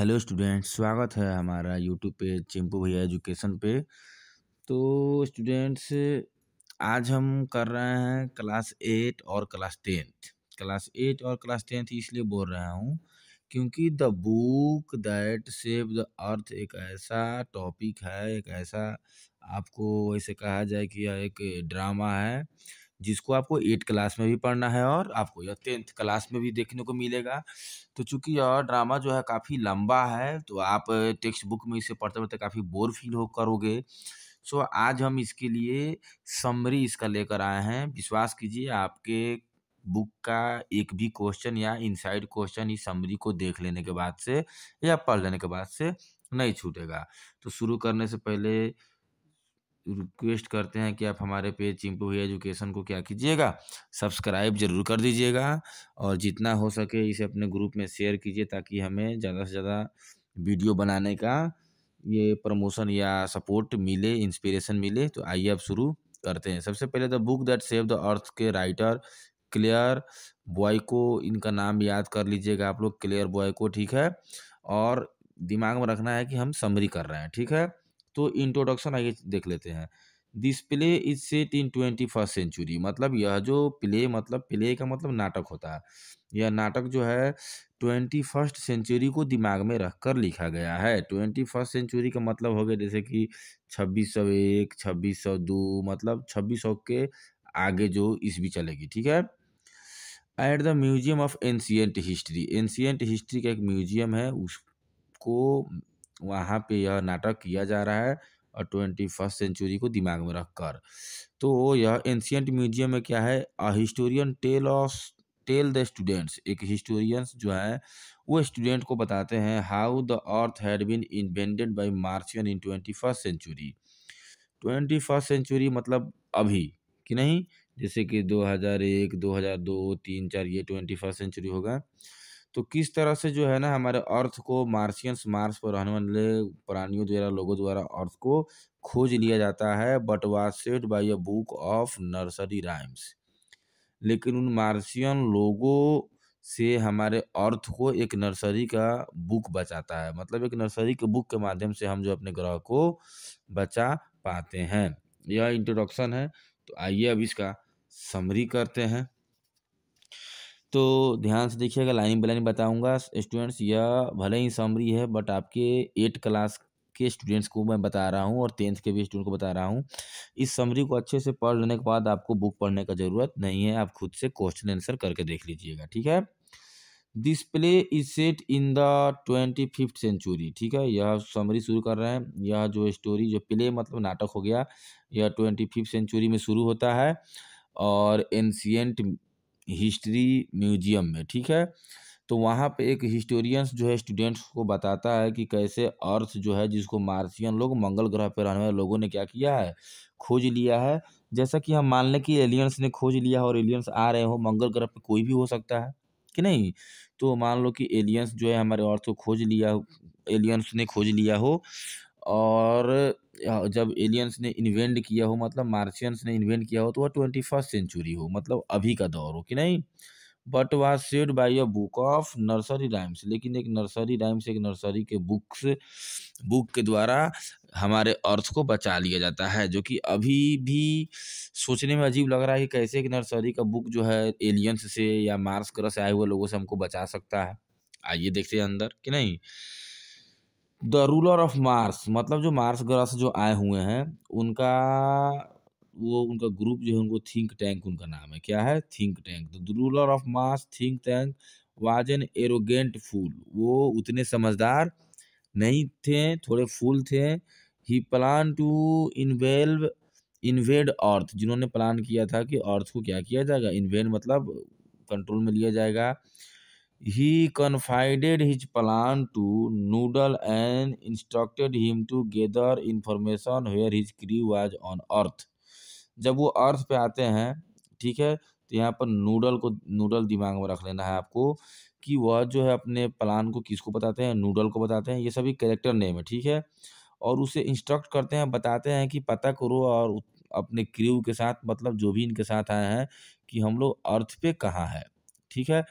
hello student स्वागत है हमारा यूट्यूब पे चिंपू भैया एजुकेशन पे तो स्टूडेंट्स आज हम कर रहे हैं क्लास एट और क्लास टेंथ क्लास एट और क्लास टेंथ इसलिए बोल रहा हूँ क्योंकि the book that save the earth एक ऐसा टॉपिक है एक ऐसा आपको ऐसे कहा जाए कि यह एक ड्रामा है जिसको आपको एट क्लास में भी पढ़ना है और आपको यह टेंथ क्लास में भी देखने को मिलेगा तो चूंकि यह ड्रामा जो है काफ़ी लंबा है तो आप टेक्स्ट बुक में इसे पढ़ते पढ़ते काफ़ी बोर फील हो करोगे सो आज हम इसके लिए समरी इसका लेकर आए हैं विश्वास कीजिए आपके बुक का एक भी क्वेश्चन या इनसाइड क्वेश्चन इस समरी को देख लेने के बाद से या पढ़ लेने के बाद से नहीं छूटेगा तो शुरू करने से पहले रिक्वेस्ट करते हैं कि आप हमारे पेज चिंपू भैया एजुकेशन को क्या कीजिएगा सब्सक्राइब जरूर कर दीजिएगा और जितना हो सके इसे अपने ग्रुप में शेयर कीजिए ताकि हमें ज़्यादा से ज़्यादा वीडियो बनाने का ये प्रमोशन या सपोर्ट मिले इंस्पिरेशन मिले तो आइए आप शुरू करते हैं सबसे पहले the book that save the earth के राइटर क्लियर बॉय को इनका नाम याद कर लीजिएगा आप लोग क्लियर बॉय को ठीक है और दिमाग में रखना है कि हम समरी कर रहे हैं ठीक है तो इंट्रोडक्शन आइए देख लेते हैं this play is set in twenty first century मतलब यह जो प्ले मतलब प्ले का मतलब नाटक होता है यह नाटक जो है ट्वेंटी फर्स्ट सेंचुरी को दिमाग में रखकर लिखा गया है ट्वेंटी फर्स्ट सेंचुरी का मतलब हो गया जैसे कि छब्बीस सौ एक छब्बीस सौ दो मतलब छब्बीस सौ के आगे जो भी चलेगी ठीक है at the museum of ancient history ancient history का एक म्यूजियम है उसको वहाँ पे यह नाटक किया जा रहा है और ट्वेंटी फर्स्ट सेंचुरी को दिमाग में रखकर तो यह एंशियंट म्यूजियम में क्या है a historian tell of tell the students एक हिस्टोरियंस जो है वो स्टूडेंट को बताते हैं how the earth had been invented by Martian in twenty first century twenty first century मतलब अभी कि नहीं जैसे कि 2001, 2002, 3, 4 ये ट्वेंटी फर्स्ट सेंचुरी होगा तो किस तरह से जो है ना हमारे अर्थ को मार्शियंस मार्स पर रहने वाले प्राणियों द्वारा लोगों द्वारा अर्थ को खोज लिया जाता है but was set by a book of nursery rhymes लेकिन उन मार्शियन लोगों से हमारे अर्थ को एक नर्सरी का बुक बचाता है मतलब एक नर्सरी के बुक के माध्यम से हम जो अपने ग्रह को बचा पाते हैं यह इंट्रोडक्शन है तो आइए अब इसका समरी करते हैं तो ध्यान से देखिएगा लाइन बाय लाइन बताऊंगा स्टूडेंट्स यह भले ही समरी है बट आपके एट क्लास के स्टूडेंट्स को मैं बता रहा हूँ और टेंथ के भी स्टूडेंट को बता रहा हूँ इस समरी को अच्छे से पढ़ लेने के बाद आपको बुक पढ़ने का ज़रूरत नहीं है आप खुद से क्वेश्चन आंसर करके देख लीजिएगा ठीक है this play is set in the twenty fifth century ठीक है यह समरी शुरू कर रहे हैं यह जो स्टोरी जो प्ले मतलब नाटक हो गया यह ट्वेंटी फिफ्थ सेंचुरी में शुरू होता है और एनशियंट हिस्ट्री म्यूजियम में ठीक है तो वहाँ पे एक हिस्टोरियंस जो है स्टूडेंट्स को बताता है कि कैसे अर्थ जो है जिसको मार्सियन लोग मंगल ग्रह पर रहने वाले लोगों ने क्या किया है खोज लिया है जैसा कि हम मान लें कि एलियंस ने खोज लिया और एलियंस आ रहे हो मंगल ग्रह पर कोई भी हो सकता है कि नहीं तो मान लो कि एलियंस जो है हमारे अर्थ को खोज लिया एलियंस ने खोज लिया हो और जब एलियंस ने इन्वेंट किया हो मतलब मार्शियंस ने इन्वेंट किया हो तो वह ट्वेंटी फर्स्ट सेंचुरी हो मतलब अभी का दौर हो कि नहीं but was said by a book of nursery rhymes लेकिन एक नर्सरी राइम्स एक नर्सरी के बुक्स बुक के द्वारा हमारे अर्थ को बचा लिया जाता है जो कि अभी भी सोचने में अजीब लग रहा है कि कैसे एक नर्सरी का बुक जो है एलियंस से या मार्स ग्रह से आए हुए लोगों से हमको बचा सकता है आइए देखते हैं अंदर कि नहीं द रूलर ऑफ मार्स मतलब जो मार्स ग्रह से जो आए हुए हैं उनका वो उनका ग्रुप जो है उनको थिंक टैंक उनका नाम है क्या है think tank the ruler of Mars think tank was an arrogant fool वो उतने समझदार नहीं थे थोड़े फूल थे ही plan to involve invade earth जिन्होंने प्लान किया था कि अर्थ को क्या किया जाएगा इन्वेड मतलब कंट्रोल में लिया जाएगा ही confided his plan to Noodle and instructed him to gather information where his crew was on earth जब वो अर्थ पे आते हैं ठीक है तो यहाँ पर नूडल को नूडल दिमाग में रख लेना है आपको कि वह जो है अपने प्लान को किसको बताते हैं नूडल को बताते हैं ये सभी कैरेक्टर नेम है ठीक है और उसे इंस्ट्रक्ट करते हैं बताते हैं कि पता करो और अपने क्रू के साथ मतलब जो भी इनके साथ आए हैं कि हम लोग अर्थ पे कहाँ है ठीक है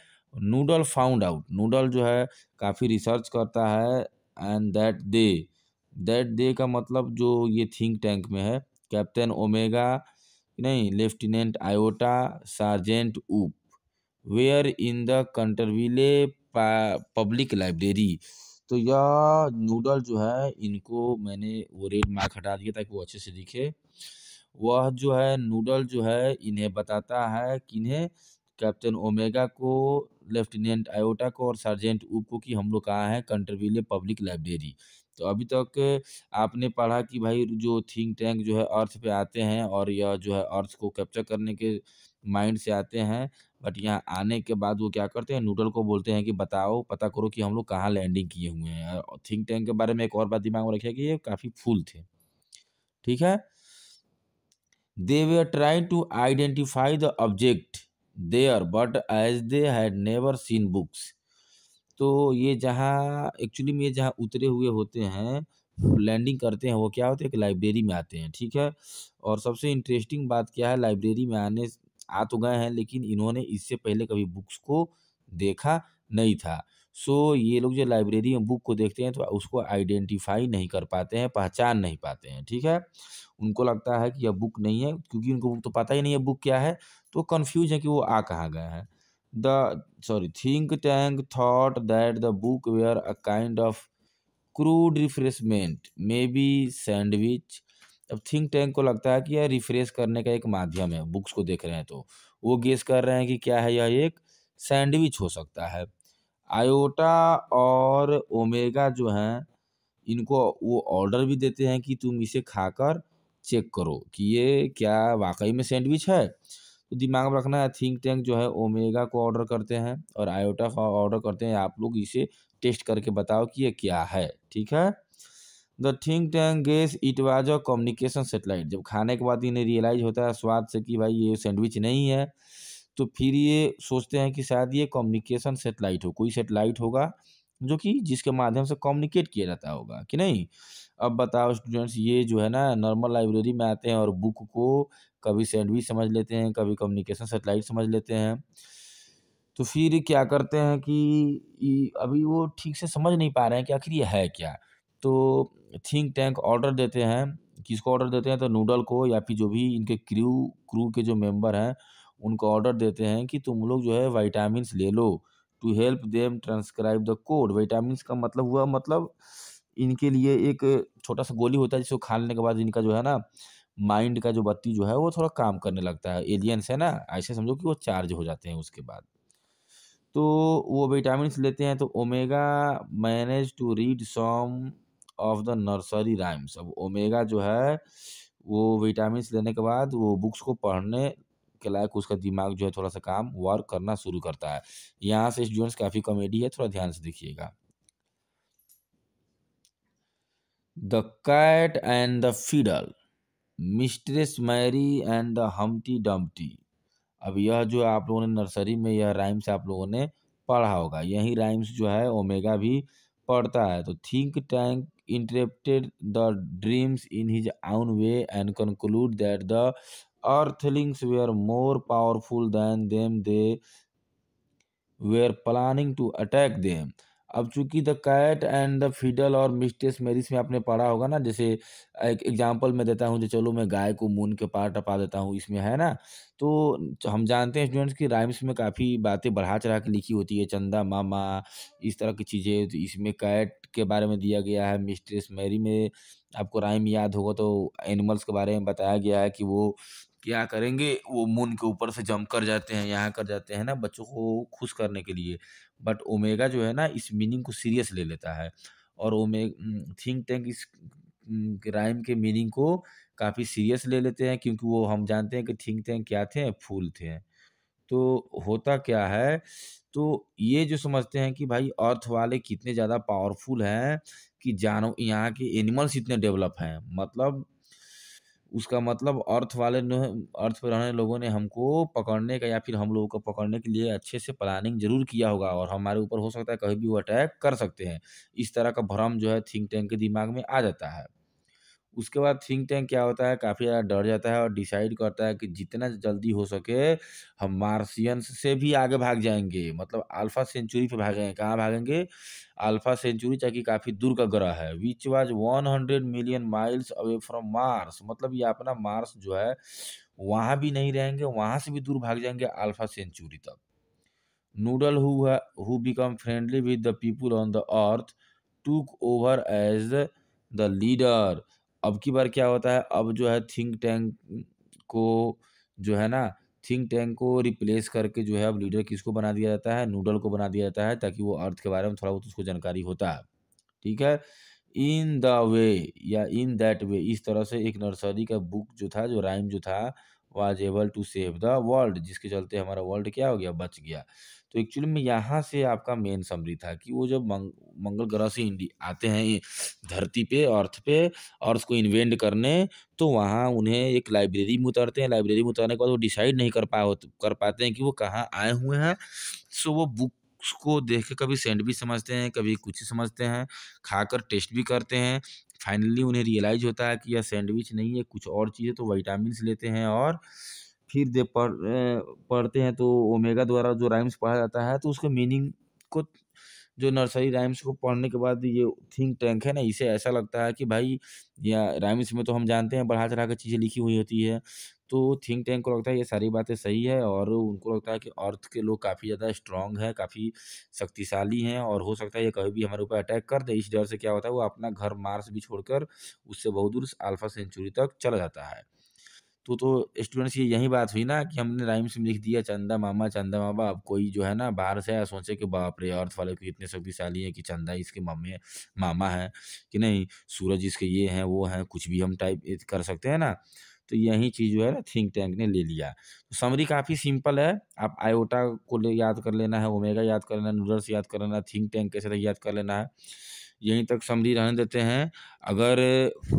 नूडल फाउंड आउट नूडल जो है काफ़ी रिसर्च करता है and that they that they का मतलब जो ये थिंक टैंक में है कैप्टन ओमेगा नहीं lieutenant Iota sergeant Oop were in the Centerville public library तो यह नूडल जो है इनको मैंने वो रेड मार्क हटा दिया ताकि वो अच्छे से दिखे वह जो है नूडल जो है इन्हें बताता है कि इन्हें कैप्टन ओमेगा को लेफ्टिनेंट आयोटा को और सर्जेंट उप को कि हम लोग कहाँ हैं कंटरविले पब्लिक लाइब्रेरी तो अभी तक आपने पढ़ा कि भाई जो थिंक टैंक जो है अर्थ पे आते हैं और यह जो है अर्थ को कैप्चर करने के माइंड से आते हैं बट यहाँ आने के बाद वो क्या करते हैं नूडल को बोलते हैं कि बताओ पता करो कि हम लोग कहाँ लैंडिंग किए हुए हैं और थिंक टैंक के बारे में एक और बात दिमाग में रखे कि ये काफ़ी फुल थे ठीक है they way try to identify the object there but as they had never seen books तो ये जहाँ एक्चुअली में ये जहाँ उतरे हुए होते हैं लैंडिंग करते हैं वो क्या होते हैं कि लाइब्रेरी में आते हैं ठीक है और सबसे इंटरेस्टिंग बात क्या है लाइब्रेरी में आने आ तो गए हैं लेकिन इन्होंने इससे पहले कभी बुक्स को देखा नहीं था सो so, ये लोग जो लाइब्रेरी में बुक को देखते हैं तो उसको आइडेंटिफाई नहीं कर पाते हैं पहचान नहीं पाते हैं ठीक है उनको लगता है कि यह बुक नहीं है क्योंकि उनको बुक तो पता ही नहीं है बुक क्या है तो कन्फ्यूज है कि वो आ कहाँ गए हैं the sorry think tank thought that the book were a kind of crude refreshment maybe sandwich अब थिंक टैंक को लगता है कि यह रिफ्रेश करने का एक माध्यम है बुक्स को देख रहे हैं तो वो गेस कर रहे हैं कि क्या है यह एक सैंडविच हो सकता है आयोटा और ओमेगा जो हैं इनको वो ऑर्डर भी देते हैं कि तुम इसे खाकर चेक करो कि ये क्या वाकई में सैंडविच है तो दिमाग में रखना है थिंक टैंक जो है ओमेगा को ऑर्डर करते हैं और आयोटा का ऑर्डर करते हैं आप लोग इसे टेस्ट करके बताओ कि ये क्या है ठीक है the think tank guess it was a communication satellite जब खाने के बाद इन्हें रियलाइज होता है स्वाद से कि भाई ये सैंडविच नहीं है तो फिर ये सोचते हैं कि शायद ये कम्युनिकेशन सेटेलाइट हो कोई सेटेलाइट होगा जो कि जिसके माध्यम से कम्युनिकेट किया जाता होगा कि नहीं अब बताओ स्टूडेंट्स ये जो है ना नॉर्मल लाइब्रेरी में आते हैं और बुक को कभी सैंडविच समझ लेते हैं कभी कम्युनिकेशन सेटेलाइट समझ लेते हैं तो फिर क्या करते हैं कि अभी वो ठीक से समझ नहीं पा रहे हैं कि आखिर ये है क्या तो थिंक टैंक ऑर्डर देते हैं किसको ऑर्डर देते हैं तो नूडल को या फिर जो भी इनके क्रू क्रू के जो मेंबर हैं उनको ऑर्डर देते हैं कि तुम लोग जो है वाइटामस ले लो to help them transcribe the code vitamins का मतलब हुआ मतलब इनके लिए एक छोटा सा गोली होता है जिसको खा लेने के बाद इनका जो है ना माइंड का जो बत्ती जो है वो थोड़ा काम करने लगता है एलियंस है ना ऐसे समझो कि वो चार्ज हो जाते हैं उसके बाद तो वो विटामिन लेते हैं तो Omega manage to read some of the nursery rhymes अब ओमेगा जो है वो विटामिन लेने के बाद वो बुक्स को पढ़ने के लायक उसका दिमाग जो है थोड़ा सा काम वर्क करना शुरू करता है यहाँ से स्टूडेंट्स काफ़ी कॉमेडी है थोड़ा ध्यान से देखिएगा the cat and the fiddle mistress Mary and the Humpty Dumpty अब यह जो आप लोगों ने नर्सरी में यह राइम्स आप लोगों ने पढ़ा होगा यही राइम्स जो है ओमेगा भी पढ़ता है तो think tank interpreted the dreams in his own way and conclude that the earthlings were more powerful than them they were planning to attack them अब चूंकि the cat and the fiddle और mistress मेरिस में आपने पढ़ा होगा ना जैसे एक एग्जांपल मैं देता हूँ जो चलो मैं गाय को मून के पार टपा देता हूँ इसमें है ना तो हम जानते हैं स्टूडेंट्स की राइम्स में काफ़ी बातें बढ़ा चढ़ा के लिखी होती है चंदा मामा इस तरह की चीज़ें तो इसमें कैट के बारे में दिया गया है मिस्ट्रेस मैरी में आपको राइम याद होगा तो एनिमल्स के बारे में बताया गया है कि वो क्या करेंगे वो मून के ऊपर से जंप कर जाते हैं यहाँ कर जाते हैं ना बच्चों को खुश करने के लिए बट ओमेगा जो है ना इस मीनिंग को सीरियस ले लेता है और ओमे थिंक टैंक इस राइम के मीनिंग को काफ़ी सीरियस ले लेते हैं क्योंकि वो हम जानते हैं कि थिंक टैंक क्या थे फूल थे तो होता क्या है तो ये जो समझते हैं कि भाई अर्थ वाले कितने ज़्यादा पावरफुल हैं कि जानो यहाँ के एनिमल्स इतने डेवलप हैं मतलब उसका मतलब अर्थ वाले ने अर्थ पर रहने लोगों ने हमको पकड़ने का या फिर हम लोगों को पकड़ने के लिए अच्छे से प्लानिंग जरूर किया होगा और हमारे ऊपर हो सकता है कभी भी वो अटैक कर सकते हैं इस तरह का भ्रम जो है थिंक टैंक के दिमाग में आ जाता है उसके बाद थिंक टैंक क्या होता है काफ़ी ज़्यादा डर जाता है और डिसाइड करता है कि जितना जल्दी हो सके हम मार्सियंस से भी आगे भाग जाएंगे मतलब अल्फा सेंचुरी पे भागेंगे कहाँ भागेंगे अल्फा सेंचुरी चाकि काफ़ी दूर का ग्रह है which was one hundred million miles away from Mars मतलब ये अपना मार्स जो है वहाँ भी नहीं रहेंगे वहाँ से भी दूर भाग जाएंगे अल्फा सेंचुरी तक Noodle who become friendly with the people on the earth took over as the leader अब की बार क्या होता है अब जो है थिंक टैंक को जो है ना थिंक टैंक को रिप्लेस करके जो है अब लीडर किसको बना दिया जाता है नूडल को बना दिया जाता है ताकि वो अर्थ के बारे में थोड़ा बहुत उसको जानकारी होता है ठीक है इन द वे या इन दैट वे इस तरह से एक नर्सरी का बुक जो था जो राइम जो था was able to save the world जिसके चलते हमारा वर्ल्ड क्या हो गया बच गया तो एक्चुअली में यहाँ से आपका मेन समरी था कि वो जब मंग, मंगल ग्रह से आते हैं धरती पे अर्थ पे अर्थ को इन्वेंट करने तो वहाँ उन्हें एक लाइब्रेरी में उतरते हैं लाइब्रेरी में उतरने के बाद वो डिसाइड नहीं कर पा कर पाते हैं कि वो कहाँ आए हुए हैं सो वो बुक उसको देख के कभी सैंडविच समझते हैं कभी कुछ समझते हैं खाकर टेस्ट भी करते हैं फाइनली उन्हें रियलाइज होता है कि यह सैंडविच नहीं है कुछ और चीज़ है तो वाइटामस लेते हैं और फिर जब पढ़ पढ़ते हैं तो ओमेगा द्वारा जो राइम्स पढ़ा जाता है तो उसके मीनिंग को जो नर्सरी राइम्स को पढ़ने के बाद ये थिंक टैंक है ना इसे ऐसा लगता है कि भाई या राइम्स में तो हम जानते हैं बढ़ा चढ़ा कर चीज़ें लिखी हुई होती है तो थिंक टैंक को लगता है ये सारी बातें सही है और उनको लगता है कि अर्थ के लोग काफ़ी ज़्यादा स्ट्रांग है काफ़ी शक्तिशाली हैं और हो सकता है ये कभी भी हमारे ऊपर अटैक कर दे इस डर से क्या होता है वो अपना घर मार्स भी छोड़कर उससे बहुत दूर अल्फा सेंचुरी तक चला जाता है तो तो स्टूडेंट्स ये यही बात हुई ना कि हमने राइम्स में लिख दिया चंदा मामा चंदा मामा अब कोई जो है ना बाहर से आया सोचे कि बाप रे अर्थ वाले इतने शक्तिशाली हैं कि चंदा इसके मम्मी मामा है कि नहीं सूरज इसके ये हैं वो हैं कुछ भी हम टाइप कर सकते हैं ना तो यही चीज़ जो है ना थिंक टैंक ने ले लिया तो समरी काफ़ी सिंपल है आप आयोटा को ले याद कर लेना है ओमेगा याद कर लेना नूडल्स याद कर लेना थिंक टैंक कैसे याद कर लेना है यहीं तक समरी रहने देते हैं अगर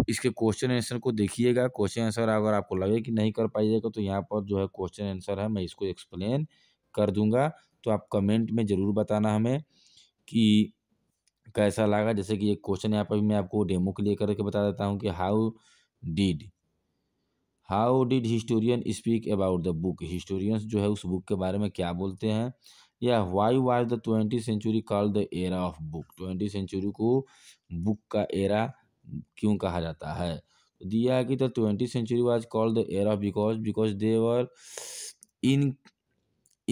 इसके क्वेश्चन आंसर को देखिएगा क्वेश्चन आंसर अगर आपको लगे कि नहीं कर पाइएगा तो यहाँ पर जो है क्वेश्चन आंसर है मैं इसको एक्सप्लेन कर दूंगा तो आप कमेंट में ज़रूर बताना हमें कि कैसा लगा जैसे कि एक क्वेश्चन यहाँ पर मैं आपको डेमो के लिए करके बता देता हूँ कि how did how did historian speak about the book historians जो है उस बुक के बारे में क्या बोलते हैं या why was the twenty century call the era of book twenty century को बुक का एरा क्यों कहा जाता है तो दिया है कि the twenty century was called the era because because there in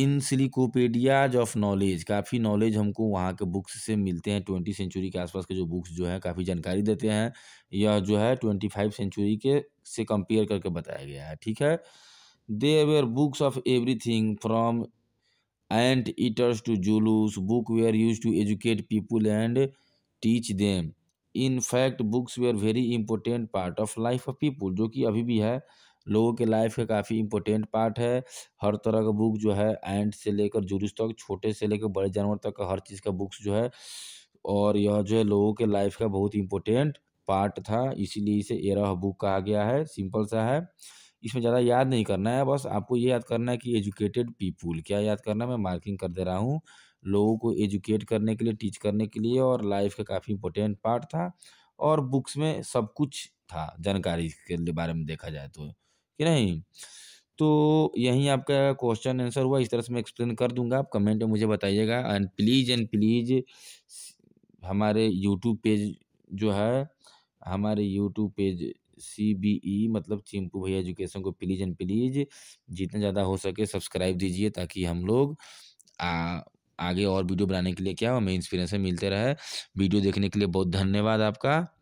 in encyclopedias of knowledge काफ़ी नॉलेज हमको वहाँ के बुक्स से मिलते हैं ट्वेंटी सेंचुरी के आसपास के जो बुक्स जो हैं काफ़ी जानकारी देते हैं यह जो है ट्वेंटी फाइव सेंचुरी के से कंपेयर करके बताया गया है ठीक है they were books of everything from eaters to जुलूस book we are use to educate people and teach them in fact books they are very important part of life of people जो कि अभी भी है लोगों के life का काफ़ी इंपॉर्टेंट पार्ट है हर तरह का बुक जो है एंड से लेकर जुलूस तक छोटे से लेकर बड़े जानवर तक का हर चीज़ का बुक्स जो है और यह जो है लोगों के लाइफ का बहुत इंपॉर्टेंट पार्ट था इसीलिए इसे एरा बुक कहा गया है सिंपल सा है इसमें ज़्यादा याद नहीं करना है बस आपको ये याद करना है कि एजुकेटेड पीपुल क्या याद करना मैं मार्किंग कर दे रहा हूँ लोगों को एजुकेट करने के लिए टीच करने के लिए और लाइफ का काफ़ी इंपॉर्टेंट पार्ट था और बुक्स में सब कुछ था जानकारी के बारे में देखा जाए तो कि नहीं तो यही आपका क्वेश्चन आंसर हुआ इस तरह से मैं एक्सप्लेन कर दूंगा आप कमेंट में मुझे बताइएगा एंड प्लीज़ एंड प्लीज़ हमारे यूट्यूब पेज जो है हमारे YouTube page C B E मतलब चिंपू भैया एजुकेशन को प्लीज एंड प्लीज जितना ज़्यादा हो सके सब्सक्राइब दीजिए ताकि हम लोग आ, आगे और वीडियो बनाने के लिए क्या हमें इंस्पिरेशन मिलते रहे वीडियो देखने के लिए बहुत धन्यवाद आपका